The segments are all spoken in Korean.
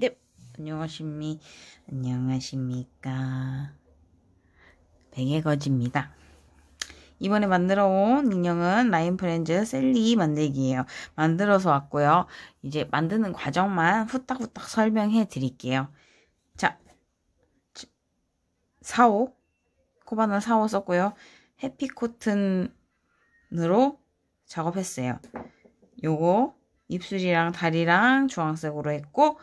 네, 안녕하십니, 안녕하십니까. 베개거지입니다. 이번에 만들어 온 인형은 라인프렌즈 셀리 만들기예요. 만들어서 왔고요. 이제 만드는 과정만 후딱후딱 설명해 드릴게요. 자, 4호, 코바나 4호 썼고요. 해피코튼으로 작업했어요. 요거 입술이랑 다리랑 주황색으로 했고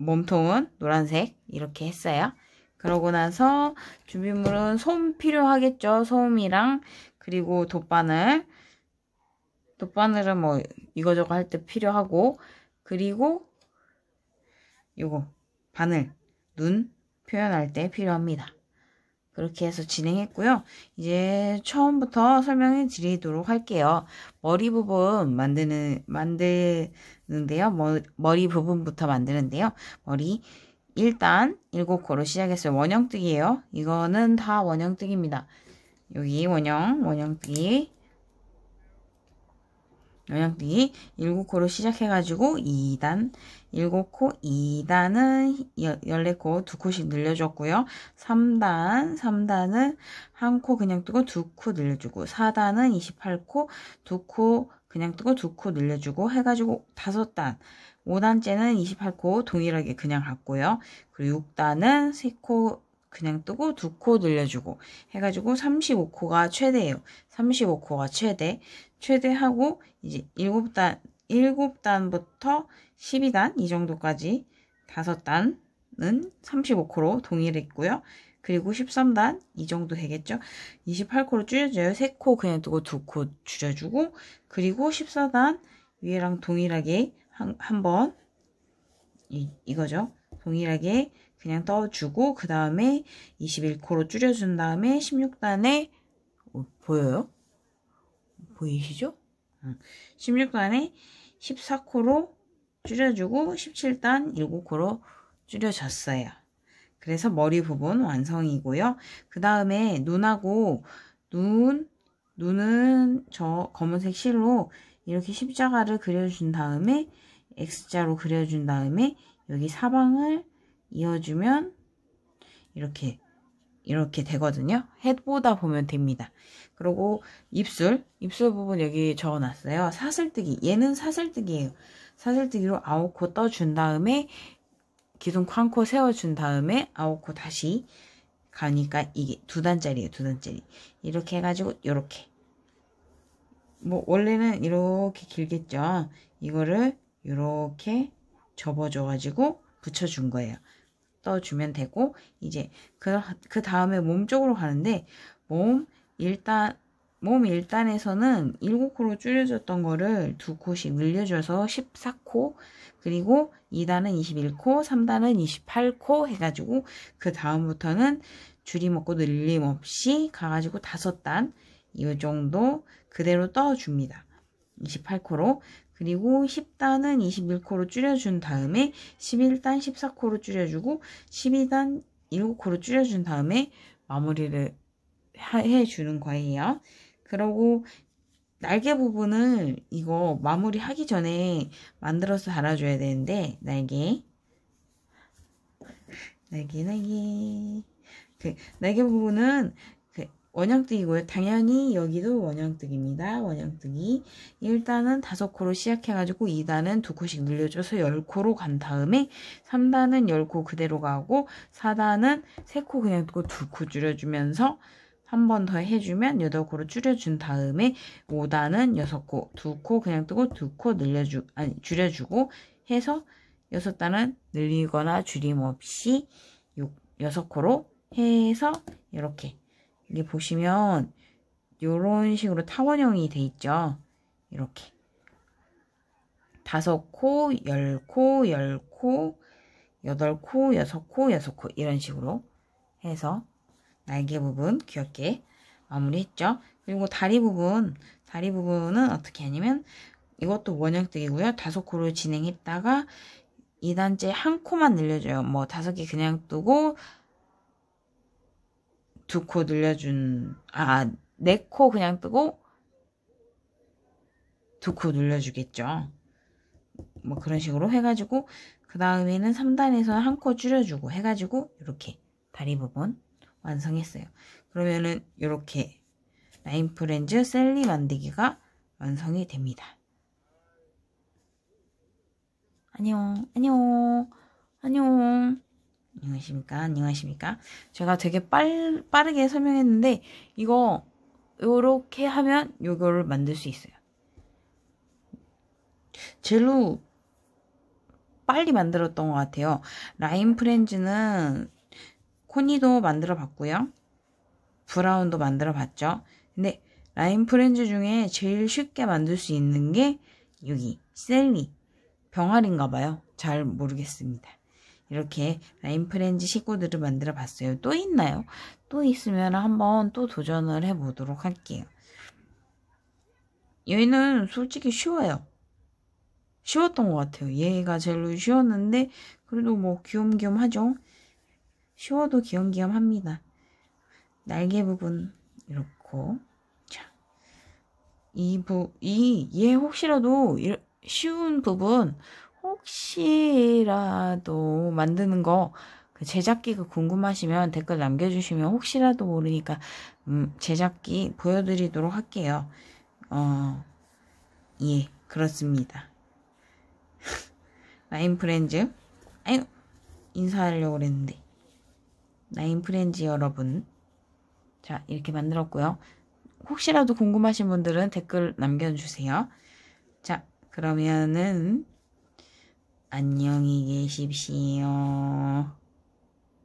몸통은 노란색 이렇게 했어요. 그러고 나서 준비물은 솜 필요하겠죠. 솜이랑 그리고 돗바늘 돗바늘은 뭐 이거저거 할 때 필요하고 그리고 요거 바늘 눈 표현할 때 필요합니다. 그렇게 해서 진행했고요. 이제 처음부터 설명해 드리도록 할게요. 머리 부분 만드는, 만드는데요. 머, 머리 부분부터 만드는데요. 머리. 일단 일곱 코로 시작했어요. 원형뜨기예요. 이거는 다 원형뜨기입니다. 여기 원형, 원형뜨기 요약뛰기 7코로 시작해가지고 2단 7코 2단은 14코 2코씩 늘려줬고요. 3단 3단은 1코 그냥 뜨고 2코 늘려주고 4단은 28코 2코 그냥 뜨고 2코 늘려주고 해가지고 5단 5단째는 28코 동일하게 그냥 갔고요. 그리고 6단은 3코 그냥 뜨고 두 코 늘려주고 해가지고 35코가 최대예요. 35코가 최대. 최대하고 이제 7단, 7단부터 12단 이 정도까지 5단은 35코로 동일했고요. 그리고 13단 이 정도 되겠죠? 28코로 줄여줘요. 3코 그냥 두고 2코 줄여주고 그리고 14단 위에랑 동일하게 한, 번 이, 이거죠. 동일하게 그냥 떠주고 그 다음에 21코로 줄여준 다음에 16단에 어, 보여요? 보이시죠? 16단에 14코로 줄여주고 17단 7코로 줄여줬어요. 그래서 머리 부분 완성이고요. 그 다음에 눈하고 눈, 눈은 저 검은색 실로 이렇게 십자가를 그려준 다음에 X자로 그려준 다음에 여기 사방을 이어주면 이렇게 이렇게 되거든요. 햇보다 보면 됩니다. 그리고 입술, 입술 부분 여기 적어놨어요. 사슬뜨기, 얘는 사슬뜨기예요. 사슬뜨기로 아홉 코 떠준 다음에 기둥 쾅코 세워준 다음에 아홉 코 다시 가니까 이게 두 단짜리예요. 두 단짜리. 이렇게 해가지고 이렇게 뭐 원래는 이렇게 길겠죠. 이거를 이렇게 접어줘가지고 붙여준 거예요. 떠주면 되고 이제 그, 그 다음에 몸 쪽으로 가는데 몸 일단 몸일단에서는 7코로 줄여줬던 거를 2코씩 늘려줘서 14코 그리고 2단은 21코 3단은 28코 해가지고 그 다음부터는 줄임 없고 늘림 없이 가가지고 5단 이 정도 그대로 떠줍니다. 28코로 그리고 10단은 21코로 줄여준 다음에 11단 14코로 줄여주고 12단 7코로 줄여준 다음에 마무리를 해주는 거예요. 그러고 날개 부분은 이거 마무리하기 전에 만들어서 달아줘야 되는데 날개 날개 날개 그 날개 부분은 원형뜨기고요. 당연히 여기도 원형뜨기입니다. 원형뜨기. 일단은 5 코로 시작해가지고 2단은 2 코씩 늘려줘서 1 0 코로 간 다음에 3단은 1 0코 그대로 가고 4단은 3코 그냥 두고 2코 줄여주면서 한 번 더 해주면 8 코로 줄여준 다음에 5단은 6코2코 그냥 뜨고 2코 늘려주, 아니, 줄여주고 해서 6 단은 늘리거나 줄임 없이 6, 여 코로 해서 이렇게 이제 보시면 이런 식으로 타원형이 돼 있죠. 이렇게 다섯 코, 열 코, 열 코, 여덟 코, 여섯 코, 여섯 코 이런 식으로 해서 날개 부분 귀엽게 마무리했죠. 그리고 다리 부분, 다리 부분은 어떻게 하냐면 이것도 원형뜨기고요. 다섯 코로 진행했다가 2단째 한 코만 늘려줘요. 뭐 다섯 개 그냥 뜨고 두코 늘려준 아 네 코 그냥 뜨고 두 코 늘려주겠죠. 뭐 그런 식으로 해가지고 그 다음에는 3단에서 한 코 줄여주고 해가지고 이렇게 다리 부분 완성했어요. 그러면은 이렇게 라인 프렌즈 셀리 만들기가 완성이 됩니다. 안녕 안녕 안녕 안녕하십니까? 안녕하십니까? 제가 되게 빨, 빠르게 설명했는데, 이거, 요렇게 하면 요거를 만들 수 있어요. 젤로 빨리 만들었던 것 같아요. 라인 프렌즈는 코니도 만들어 봤고요. 브라운도 만들어 봤죠. 근데 라인 프렌즈 중에 제일 쉽게 만들 수 있는 게 여기 셀리 병아리인가 봐요. 잘 모르겠습니다. 이렇게 라인 프렌즈 식구들을 만들어 봤어요. 또 있나요? 또 있으면 한번 또 도전을 해보도록 할게요. 얘는 솔직히 쉬워요. 쉬웠던 것 같아요. 얘가 제일 쉬웠는데 그래도 뭐 귀염귀염 하죠. 쉬워도 귀염귀염 합니다. 날개 부분 이렇고 자, 이부이 얘 혹시라도 쉬운 부분 혹시라도 만드는 거 그 제작기가 그 궁금하시면 댓글 남겨주시면 혹시라도 모르니까 음, 제작기 보여드리도록 할게요. 어, 예, 그렇습니다. 라인 프렌즈, 아유, 인사하려고 그랬는데. 라인 프렌즈 여러분. 자, 이렇게 만들었고요. 혹시라도 궁금하신 분들은 댓글 남겨주세요. 자, 그러면은 안녕히 계십시오.